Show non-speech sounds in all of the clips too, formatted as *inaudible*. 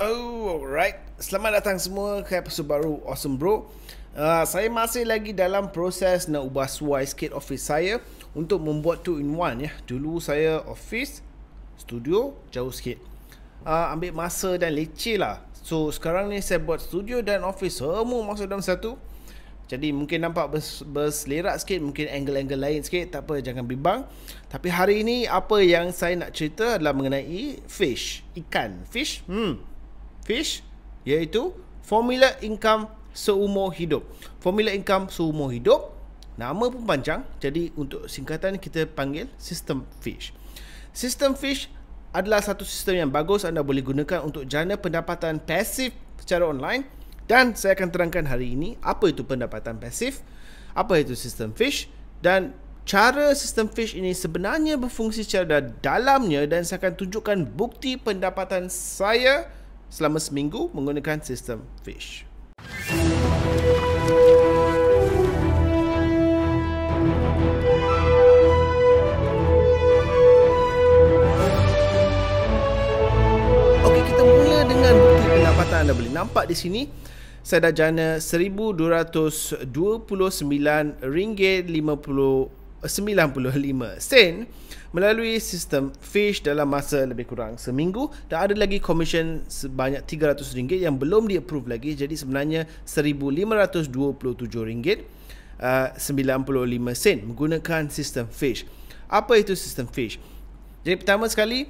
Oh, alright. Selamat datang semua ke episode baru Awesome Bro. Uh, saya masih lagi dalam proses nak ubah suai sikit office saya untuk membuat two in one ya. Dulu saya office, studio jauh sikit. Uh, ambil masa dan leceh lah. So sekarang ni saya buat studio dan office semua masuk dalam satu. Jadi mungkin nampak bers, berselerak sikit Mungkin angle-angle lain sikit Tak apa jangan bimbang Tapi hari ini apa yang saya nak cerita adalah mengenai fish Ikan Fish hmm. Fish Iaitu formula income seumur hidup Formula income seumur hidup Nama pun panjang Jadi untuk singkatan kita panggil sistem fish Sistem fish adalah satu sistem yang bagus anda boleh gunakan untuk jana pendapatan pasif secara online dan saya akan terangkan hari ini apa itu pendapatan pasif, apa itu sistem fish dan cara sistem fish ini sebenarnya berfungsi secara dalamnya dan saya akan tunjukkan bukti pendapatan saya selama seminggu menggunakan sistem fish. Okey, kita mula dengan bukti pendapatan anda boleh nampak di sini sedajana RM1,229.95 eh, sen melalui sistem FISH dalam masa lebih kurang seminggu dan ada lagi komisen sebanyak RM300 yang belum di-approve lagi jadi sebenarnya RM1,527.95 eh, sen menggunakan sistem FISH. Apa itu sistem FISH? Jadi pertama sekali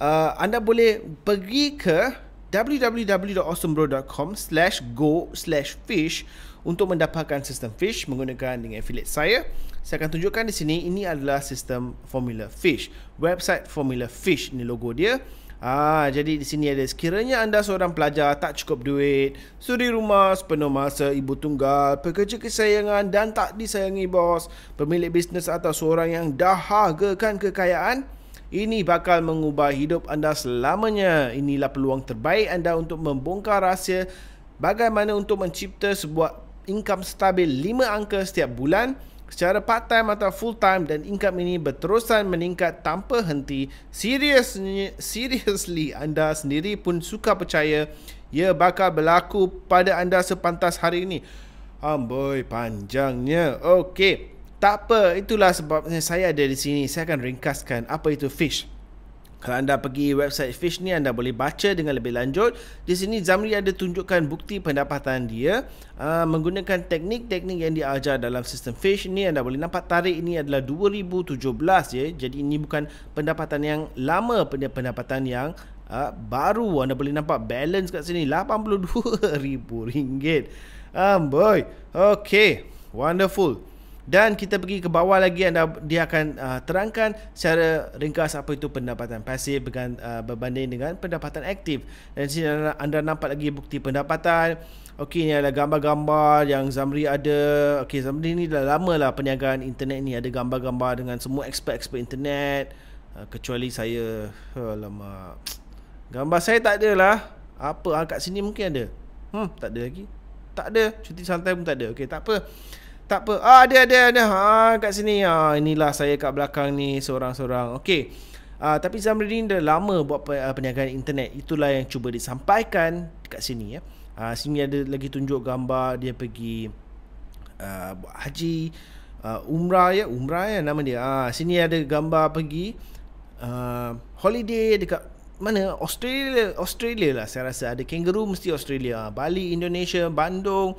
uh, anda boleh pergi ke www.awesomebro.com slash go slash fish untuk mendapatkan sistem fish menggunakan dengan affiliate saya. Saya akan tunjukkan di sini, ini adalah sistem formula fish. Website formula fish, ni logo dia. Ah, jadi di sini ada sekiranya anda seorang pelajar tak cukup duit, suri rumah sepenuh masa ibu tunggal, pekerja kesayangan dan tak disayangi bos, pemilik bisnes atau seorang yang dahagakan kekayaan, ini bakal mengubah hidup anda selamanya. Inilah peluang terbaik anda untuk membongkar rahsia bagaimana untuk mencipta sebuah income stabil 5 angka setiap bulan secara part-time atau full-time dan income ini berterusan meningkat tanpa henti. Seriously, seriously anda sendiri pun suka percaya ia bakal berlaku pada anda sepantas hari ini. Amboi panjangnya. Okey. Tak apa, itulah sebabnya saya ada di sini. Saya akan ringkaskan apa itu fish. Kalau anda pergi website fish ni, anda boleh baca dengan lebih lanjut. Di sini, Zamri ada tunjukkan bukti pendapatan dia uh, menggunakan teknik-teknik yang diajar dalam sistem fish ni. Anda boleh nampak tarikh ini adalah 2017 ya. Jadi, ini bukan pendapatan yang lama, pendapatan yang uh, baru. Anda boleh nampak balance kat sini, RM82,000. Amboi. Um, okay, Wonderful. Dan kita pergi ke bawah lagi anda dia akan uh, terangkan secara ringkas apa itu pendapatan pasif dengan uh, berbanding dengan pendapatan aktif. Dan sini anda, anda nampak lagi bukti pendapatan. Okey ini adalah gambar-gambar yang Zamri ada. Okey Zamri ini dah lama lah perniagaan internet ni ada gambar-gambar dengan semua expert-expert internet uh, kecuali saya. Lama. Gambar saya tak ada lah. Apa ah, kat sini mungkin ada. Hmm tak ada lagi. Tak ada. Cuti santai pun tak ada. Okey tak apa. Tak apa. Ah, ada ada ada. Ha kat sini. Ha ah, inilah saya kat belakang ni seorang-seorang. Okey. Ah, tapi Zamrudin dah lama buat ah, perniagaan internet. Itulah yang cuba disampaikan kat sini ya. Ah, sini ada lagi tunjuk gambar dia pergi ah, buat haji ah, umrah ya, umrah ya nama dia. Ah, sini ada gambar pergi ah, holiday dekat mana Australia Australia lah saya rasa ada kangaroo mesti Australia ah, Bali Indonesia Bandung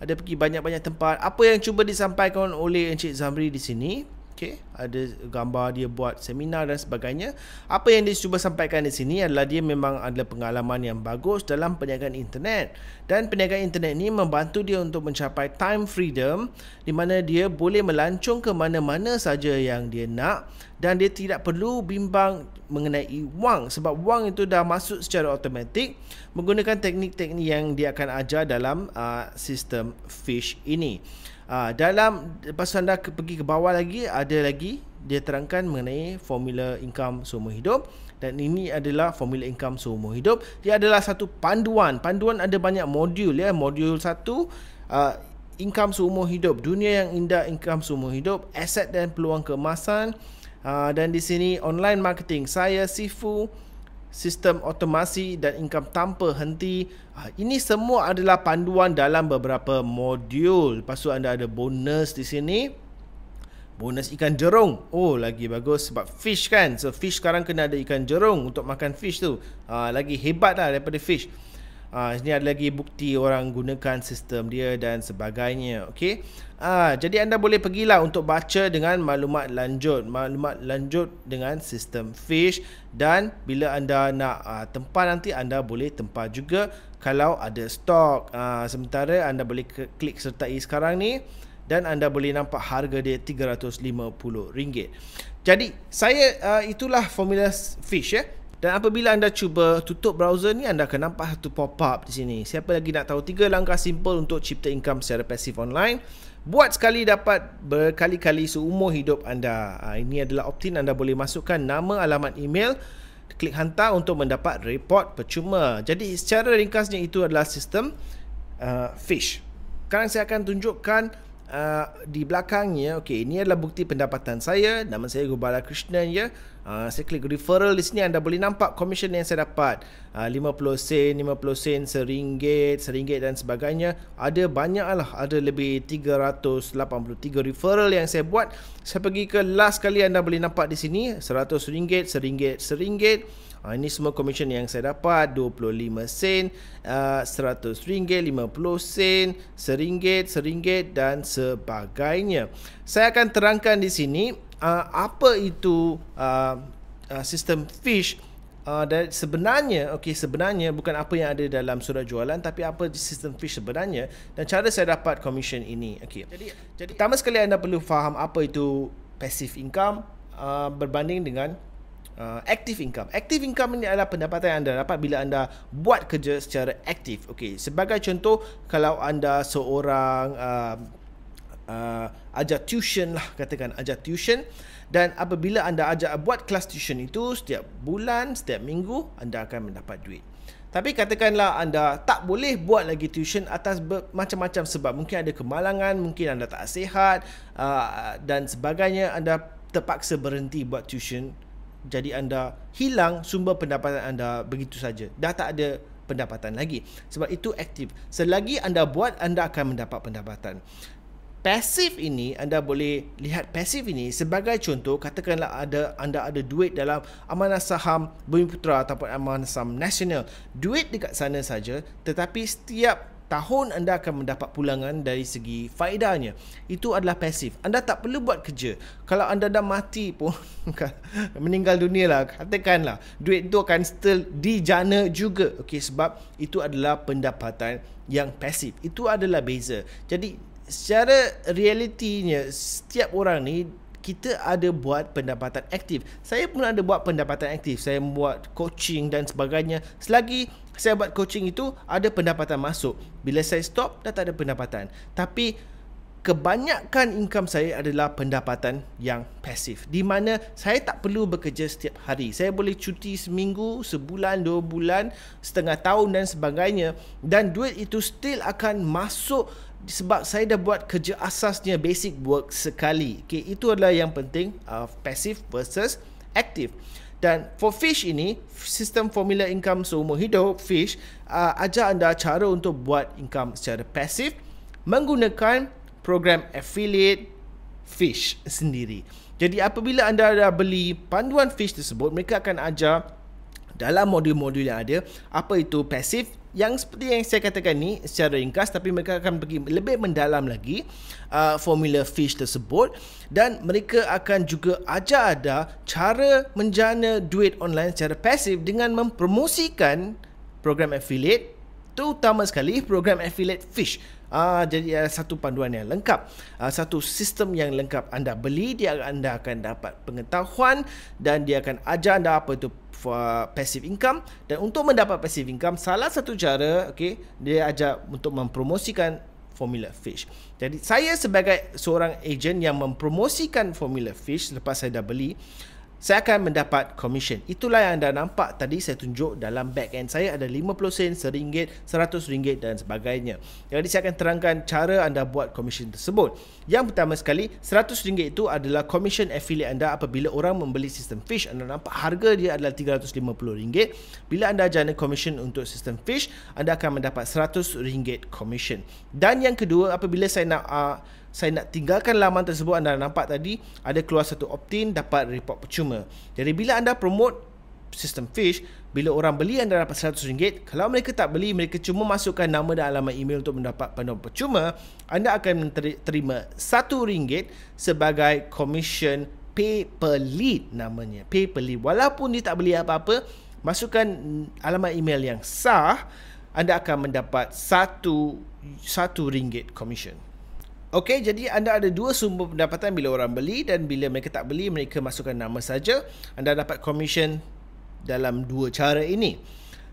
ada pergi banyak-banyak tempat. Apa yang cuba disampaikan oleh Encik Zamri di sini? okay? ada gambar dia buat seminar dan sebagainya apa yang dia cuba sampaikan di sini adalah dia memang ada pengalaman yang bagus dalam perniagaan internet dan perniagaan internet ini membantu dia untuk mencapai time freedom di mana dia boleh melancung ke mana-mana saja yang dia nak dan dia tidak perlu bimbang mengenai wang sebab wang itu dah masuk secara automatik menggunakan teknik-teknik yang dia akan ajar dalam uh, sistem fish ini. Uh, dalam lepas anda ke, pergi ke bawah lagi ada lagi dia terangkan mengenai formula income seumur hidup dan ini adalah formula income seumur hidup dia adalah satu panduan panduan ada banyak modul ya modul satu uh, income seumur hidup dunia yang indah income seumur hidup aset dan peluang kemasan uh, dan di sini online marketing saya sifu sistem automasi dan income tanpa henti. Ah, ini semua adalah panduan dalam beberapa modul. Lepas tu anda ada bonus di sini. Bonus ikan jerung. Oh, lagi bagus sebab fish kan. So, fish sekarang kena ada ikan jerung untuk makan fish tu. Ah, lagi hebat lah daripada fish. Fish. Uh, ah, ini ada lagi bukti orang gunakan sistem dia dan sebagainya. Okay? Uh, ah, jadi anda boleh pergilah untuk baca dengan maklumat lanjut. Maklumat lanjut dengan sistem FISH. Dan bila anda nak uh, ah, tempah nanti, anda boleh tempah juga kalau ada stok. Uh, sementara anda boleh ke- klik sertai sekarang ni. Dan anda boleh nampak harga dia RM350. Jadi saya uh, itulah formula FISH ya. Eh? Dan apabila anda cuba tutup browser ni anda akan nampak satu pop up di sini. Siapa lagi nak tahu tiga langkah simple untuk cipta income secara pasif online? Buat sekali dapat berkali-kali seumur hidup anda. Ha, ini adalah opt-in anda boleh masukkan nama alamat email klik hantar untuk mendapat report percuma. Jadi secara ringkasnya itu adalah sistem uh, fish. Sekarang saya akan tunjukkan uh, di belakangnya okey ini adalah bukti pendapatan saya nama saya Gopal Krishnan ya uh, saya klik referral di sini anda boleh nampak komisen yang saya dapat ah, uh, 50 sen 50 sen seringgit seringgit dan sebagainya ada banyaklah ada lebih 383 referral yang saya buat saya pergi ke last kali anda boleh nampak di sini 100 ringgit seringgit, seringgit. Uh, ini semua komisen yang saya dapat 25 sen, uh, ah, 100 ringgit, 50 sen, seringgit, seringgit dan sebagainya. Saya akan terangkan di sini uh, apa itu uh, uh, sistem fish Uh, dan sebenarnya okey sebenarnya bukan apa yang ada dalam surat jualan tapi apa sistem fish sebenarnya dan cara saya dapat komisen ini okey jadi jadi pertama sekali anda perlu faham apa itu passive income uh, berbanding dengan uh, active income. Active income ini adalah pendapatan yang anda dapat bila anda buat kerja secara aktif. Okey, sebagai contoh kalau anda seorang uh, uh, ajar tuition lah katakan ajar tuition dan apabila anda ajar buat kelas tuition itu setiap bulan, setiap minggu anda akan mendapat duit. Tapi katakanlah anda tak boleh buat lagi tuition atas macam-macam sebab mungkin ada kemalangan, mungkin anda tak sihat uh, dan sebagainya anda terpaksa berhenti buat tuition jadi anda hilang sumber pendapatan anda begitu saja dah tak ada pendapatan lagi sebab itu aktif selagi anda buat anda akan mendapat pendapatan pasif ini anda boleh lihat pasif ini sebagai contoh katakanlah ada anda ada duit dalam amanah saham Bumi Putra ataupun amanah saham nasional duit dekat sana saja tetapi setiap tahun anda akan mendapat pulangan dari segi faedahnya. Itu adalah pasif. Anda tak perlu buat kerja. Kalau anda dah mati pun, *laughs* kan, meninggal dunia lah, katakanlah, duit itu akan still dijana juga. Okay, sebab itu adalah pendapatan yang pasif. Itu adalah beza. Jadi, secara realitinya, setiap orang ni, kita ada buat pendapatan aktif. Saya pun ada buat pendapatan aktif. Saya buat coaching dan sebagainya. Selagi saya buat coaching itu ada pendapatan masuk. Bila saya stop dah tak ada pendapatan. Tapi kebanyakan income saya adalah pendapatan yang pasif. Di mana saya tak perlu bekerja setiap hari. Saya boleh cuti seminggu, sebulan, dua bulan, setengah tahun dan sebagainya. Dan duit itu still akan masuk sebab saya dah buat kerja asasnya basic work sekali. Okay, itu adalah yang penting. Uh, passive versus aktif. Dan for fish ini, sistem formula income seumur hidup, fish, uh, ajar anda cara untuk buat income secara pasif menggunakan program affiliate fish sendiri. Jadi apabila anda dah beli panduan fish tersebut, mereka akan ajar dalam modul-modul yang ada, apa itu passive yang seperti yang saya katakan ni secara ringkas tapi mereka akan pergi lebih mendalam lagi uh, formula fish tersebut dan mereka akan juga ajar ada cara menjana duit online secara pasif dengan mempromosikan program affiliate terutama sekali program affiliate fish Uh, jadi ada satu panduan yang lengkap, uh, satu sistem yang lengkap anda beli dia anda akan dapat pengetahuan dan dia akan ajar anda apa itu passive income dan untuk mendapat passive income salah satu cara okay, dia ajar untuk mempromosikan formula fish. Jadi saya sebagai seorang agent yang mempromosikan formula fish lepas saya dah beli saya akan mendapat komisen. Itulah yang anda nampak tadi saya tunjuk dalam back end saya ada 50 sen, 1 ringgit, 100 ringgit dan sebagainya. Jadi saya akan terangkan cara anda buat komisen tersebut. Yang pertama sekali, 100 ringgit itu adalah komisen affiliate anda apabila orang membeli sistem fish anda nampak harga dia adalah 350 ringgit. Bila anda jana komisen untuk sistem fish, anda akan mendapat 100 ringgit komisen. Dan yang kedua, apabila saya nak uh, saya nak tinggalkan laman tersebut anda nampak tadi ada keluar satu opt-in dapat report percuma. Jadi bila anda promote sistem fish bila orang beli anda dapat RM100 kalau mereka tak beli mereka cuma masukkan nama dan alamat email untuk mendapat penuh percuma anda akan terima RM1 sebagai commission pay per lead namanya pay per lead walaupun dia tak beli apa-apa masukkan alamat email yang sah anda akan mendapat satu satu ringgit 1 commission Okey, jadi anda ada dua sumber pendapatan bila orang beli dan bila mereka tak beli, mereka masukkan nama saja. Anda dapat komisen dalam dua cara ini.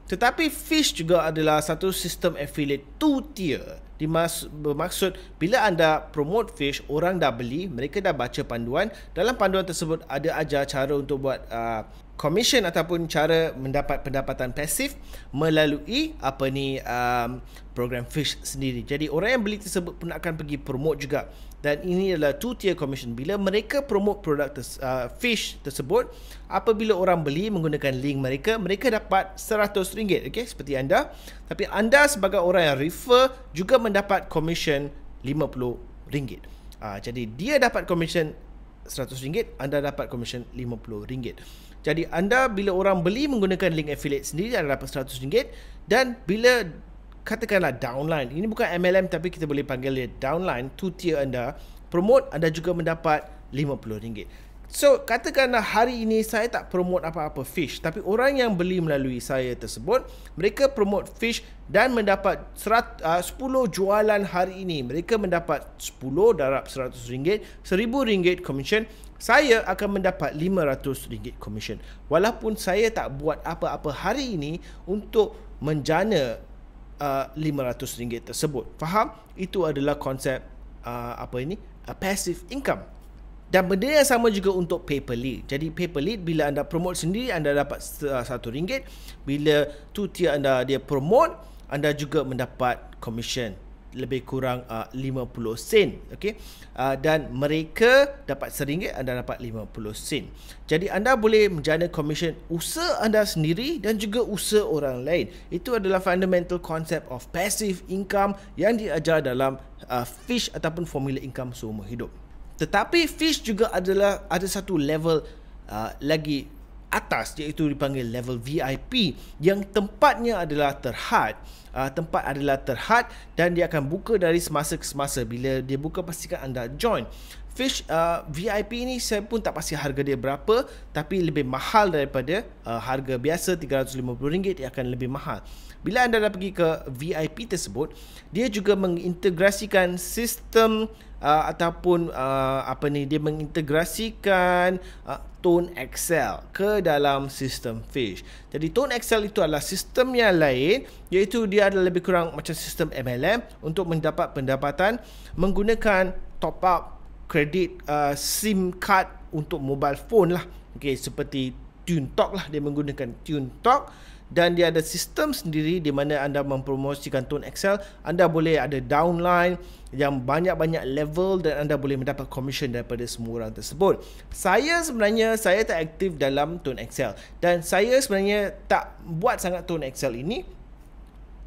Tetapi Fish juga adalah satu sistem affiliate two tier. Dimas bila anda promote fish orang dah beli mereka dah baca panduan dalam panduan tersebut ada ajar cara untuk buat uh, commission ataupun cara mendapat pendapatan pasif melalui apa ni um, program fish sendiri jadi orang yang beli tersebut pun akan pergi promote juga dan ini adalah two tier commission bila mereka promote produk ter- uh, fish tersebut apabila orang beli menggunakan link mereka mereka dapat RM100 okay? seperti anda tapi anda sebagai orang yang refer juga mendapat commission RM50 uh, ah, jadi dia dapat commission RM100 anda dapat commission RM50 jadi anda bila orang beli menggunakan link affiliate sendiri anda dapat RM100 dan bila katakanlah downline. Ini bukan MLM tapi kita boleh panggil dia downline. Two tier anda. Promote anda juga mendapat RM50. So katakanlah hari ini saya tak promote apa-apa fish tapi orang yang beli melalui saya tersebut mereka promote fish dan mendapat 100, uh, 10 jualan hari ini mereka mendapat 10 darab RM100 RM1000 commission saya akan mendapat RM500 commission walaupun saya tak buat apa-apa hari ini untuk menjana Uh, RM500 ringgit tersebut. Faham? Itu adalah konsep uh, apa ini? A passive income. Dan benda yang sama juga untuk paper lead. Jadi paper lead bila anda promote sendiri anda dapat uh, RM1. Bila tu tier anda dia promote anda juga mendapat commission lebih kurang uh, 50 sen okey uh, dan mereka dapat seringgit anda dapat 50 sen jadi anda boleh menjana komisen usaha anda sendiri dan juga usaha orang lain itu adalah fundamental concept of passive income yang diajar dalam uh, fish ataupun formula income seumur hidup tetapi fish juga adalah ada satu level uh, lagi atas iaitu dipanggil level VIP yang tempatnya adalah terhad uh, tempat adalah terhad dan dia akan buka dari semasa ke semasa bila dia buka pastikan anda join fish uh, VIP ni saya pun tak pasti harga dia berapa tapi lebih mahal daripada uh, harga biasa RM350 dia akan lebih mahal. Bila anda dah pergi ke VIP tersebut, dia juga mengintegrasikan sistem uh, ataupun uh, apa ni dia mengintegrasikan uh, Tone Excel ke dalam sistem Fish. Jadi Tone Excel itu adalah sistem yang lain iaitu dia ada lebih kurang macam sistem MLM untuk mendapat pendapatan menggunakan top up kredit uh, SIM card untuk mobile phone lah. Okay, seperti TuneTalk lah. Dia menggunakan TuneTalk dan dia ada sistem sendiri di mana anda mempromosikan tone Excel. Anda boleh ada downline yang banyak-banyak level dan anda boleh mendapat komisen daripada semua orang tersebut. Saya sebenarnya, saya tak aktif dalam tone Excel dan saya sebenarnya tak buat sangat tone Excel ini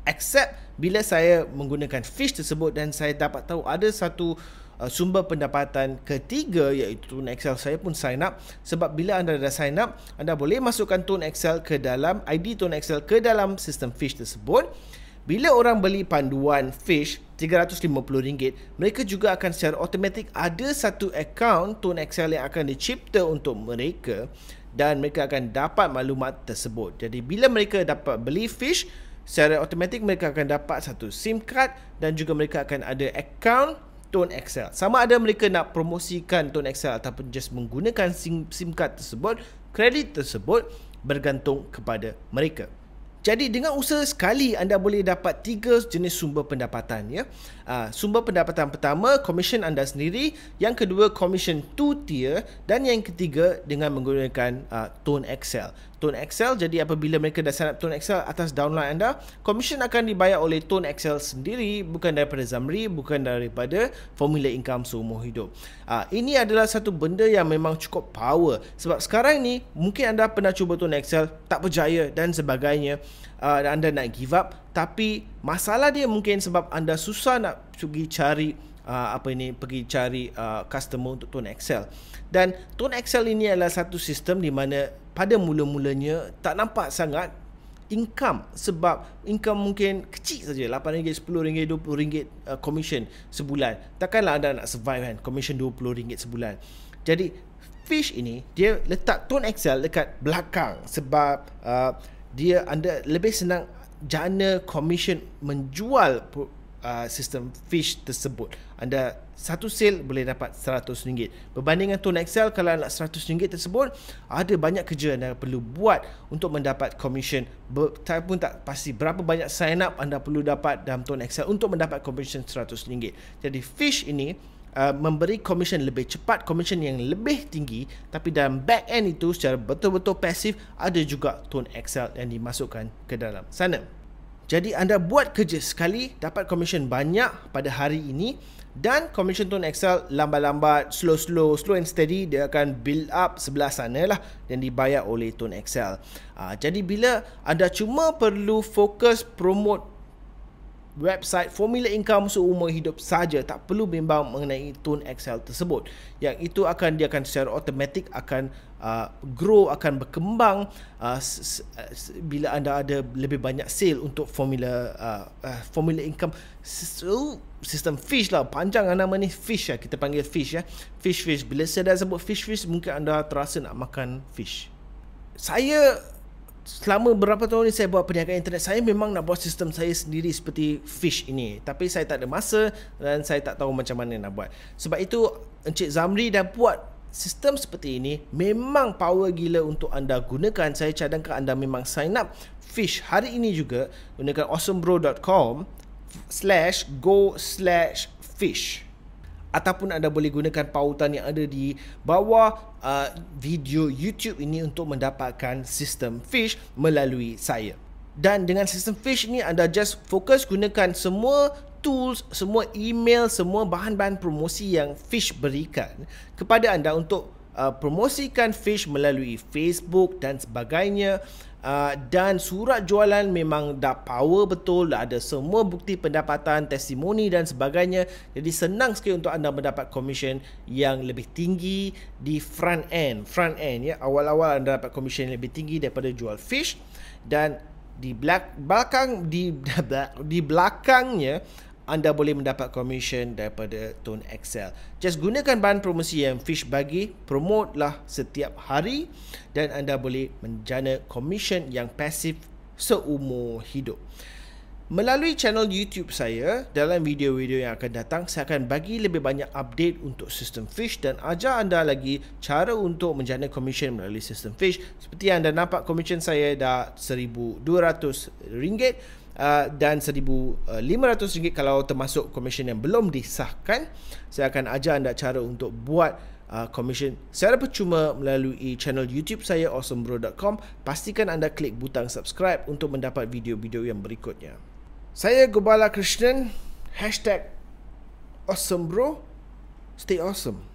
except bila saya menggunakan fish tersebut dan saya dapat tahu ada satu uh, Uh, sumber pendapatan ketiga iaitu Tun Excel saya pun sign up sebab bila anda dah sign up anda boleh masukkan Tun Excel ke dalam ID Tun Excel ke dalam sistem Fish tersebut bila orang beli panduan Fish RM350 mereka juga akan secara automatik ada satu account Tun Excel yang akan dicipta untuk mereka dan mereka akan dapat maklumat tersebut jadi bila mereka dapat beli Fish secara automatik mereka akan dapat satu SIM card dan juga mereka akan ada account Tone XL. Sama ada mereka nak promosikan Tone XL ataupun just menggunakan SIM, SIM card tersebut, kredit tersebut bergantung kepada mereka. Jadi dengan usaha sekali anda boleh dapat tiga jenis sumber pendapatan ya. Uh, sumber pendapatan pertama komisen anda sendiri, yang kedua komisen two tier dan yang ketiga dengan menggunakan uh, Tone XL. Tone Excel. Jadi apabila mereka dah sign up Tone Excel atas download anda, komisen akan dibayar oleh Tone Excel sendiri bukan daripada Zamri, bukan daripada formula income seumur hidup. Uh, ini adalah satu benda yang memang cukup power sebab sekarang ni mungkin anda pernah cuba Tone Excel, tak berjaya dan sebagainya. Uh, anda nak give up tapi masalah dia mungkin sebab anda susah nak pergi cari Uh, apa ini pergi cari uh, customer untuk Tone Excel dan Tone Excel ini adalah satu sistem di mana pada mula-mulanya tak nampak sangat income sebab income mungkin kecil saja RM8, RM10, RM20 uh, commission sebulan. Takkanlah anda nak survive kan commission RM20 sebulan. Jadi fish ini dia letak tone excel dekat belakang sebab uh, dia anda lebih senang jana commission menjual uh, sistem fish tersebut. Anda satu sale boleh dapat RM100. dengan Tone XL kalau nak RM100 tersebut, ada banyak kerja anda perlu buat untuk mendapat komisen. Ber, tak pun tak pasti berapa banyak sign up anda perlu dapat dalam Tone XL untuk mendapat komisen RM100. Jadi fish ini Uh, memberi komisen lebih cepat komisen yang lebih tinggi tapi dalam back end itu secara betul-betul pasif ada juga tone excel yang dimasukkan ke dalam sana jadi anda buat kerja sekali dapat komisen banyak pada hari ini dan komisen tu Excel lambat-lambat slow-slow slow and steady dia akan build up sebelah sana lah dan dibayar oleh Tone Excel. Ah, jadi bila anda cuma perlu fokus promote website formula income seumur hidup saja tak perlu bimbang mengenai tone excel tersebut yang itu akan dia akan secara automatik akan uh, grow akan berkembang uh, s- s- bila anda ada lebih banyak sale untuk formula uh, uh, formula income s- uh, sistem fish lah panjang lah nama ni fish ya lah. kita panggil fish ya fish fish bila saya dah sebut fish fish mungkin anda terasa nak makan fish saya selama berapa tahun ni saya buat perniagaan internet saya memang nak buat sistem saya sendiri seperti fish ini tapi saya tak ada masa dan saya tak tahu macam mana nak buat sebab itu Encik Zamri dah buat sistem seperti ini memang power gila untuk anda gunakan saya cadangkan anda memang sign up fish hari ini juga gunakan awesomebro.com slash go fish ataupun anda boleh gunakan pautan yang ada di bawah uh, video YouTube ini untuk mendapatkan sistem fish melalui saya. Dan dengan sistem fish ni anda just fokus gunakan semua tools, semua email, semua bahan-bahan promosi yang fish berikan kepada anda untuk uh, promosikan fish melalui Facebook dan sebagainya. Ah, dan surat jualan memang dah power betul dah ada semua bukti pendapatan testimoni dan sebagainya jadi senang sekali untuk anda mendapat komisen yang lebih tinggi di front end front end ya awal-awal anda dapat komisen yang lebih tinggi daripada jual fish dan di belakang di *laughs* di belakangnya anda boleh mendapat komisen daripada Tone Excel. Just gunakan bahan promosi yang Fish bagi, promote lah setiap hari dan anda boleh menjana komisen yang pasif seumur hidup. Melalui channel YouTube saya, dalam video-video yang akan datang, saya akan bagi lebih banyak update untuk sistem Fish dan ajar anda lagi cara untuk menjana komisen melalui sistem Fish. Seperti yang anda nampak, komisen saya dah RM1,200. Ah, dan RM1,500 ah, kalau termasuk komisen yang belum disahkan. Saya akan ajar anda cara untuk buat komisen ah, secara percuma melalui channel YouTube saya awesomebro.com. Pastikan anda klik butang subscribe untuk mendapat video-video yang berikutnya. Saya Gobala Krishnan, hashtag awesomebro, stay awesome.